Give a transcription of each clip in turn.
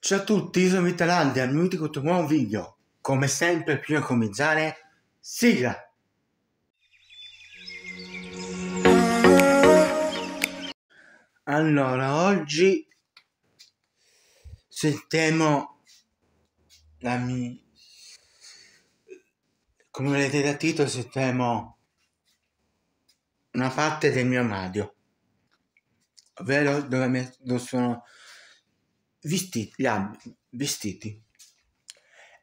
Ciao a tutti, io sono Vitalandia, benvenuti con questo nuovo video. Come sempre, prima di cominciare, sigla! Allora, oggi sentiamo la mia... Come vedete da titolo, sentiamo una parte del mio armadio, ovvero dove, me... dove sono vestiti, gli abiti, vestiti.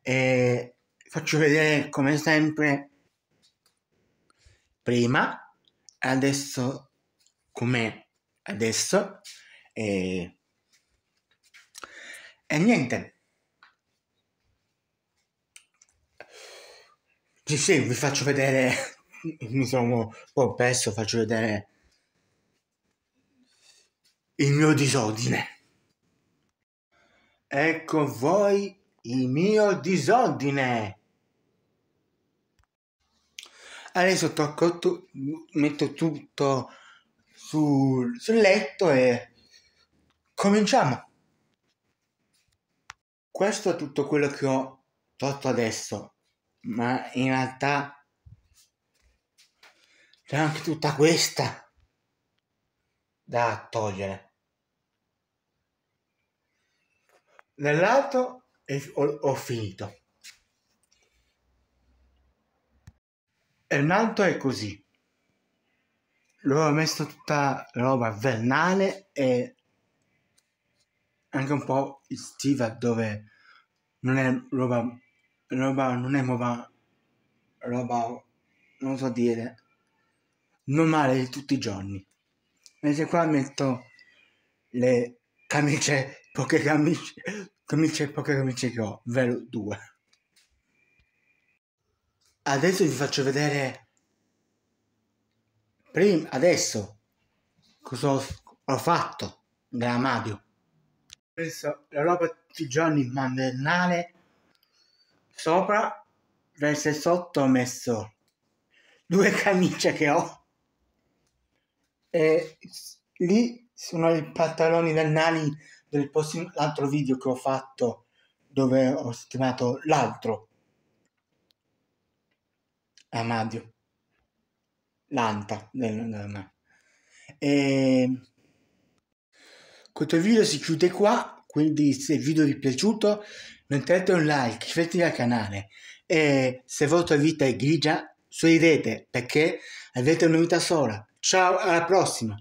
E faccio vedere come sempre prima, adesso com'è adesso e, e niente. Sì, sì, vi faccio vedere, mi sono un po' perso, faccio vedere il mio disordine. Ecco voi il mio disordine. Adesso tocco tu, metto tutto sul, sul letto e cominciamo. Questo è tutto quello che ho tolto adesso, ma in realtà c'è anche tutta questa da togliere. nell'altro ho, ho finito. E un altro è così. Loro hanno messo tutta roba vernale e anche un po' estiva dove non è roba, roba non è roba, roba, non so dire, normale di tutti i giorni. Mentre qua metto le camicie poche camicie, camicie, poche camicie che ho, vero due. Adesso vi faccio vedere, prima, adesso, cosa ho, ho fatto nell'armadio. Adesso la roba tutti i giorni in mandernale, sopra, verso sotto ho messo due camicie che ho. E lì sono i pantaloni vernali per il prossimo l'altro video che ho fatto dove ho stimato l'altro Amadio l'anta del, del me. E ehm, questo video si chiude qua quindi se il video vi è piaciuto mettete un like iscrivetevi al canale e se la vostra vita è grigia sorridete perché avete una vita sola ciao alla prossima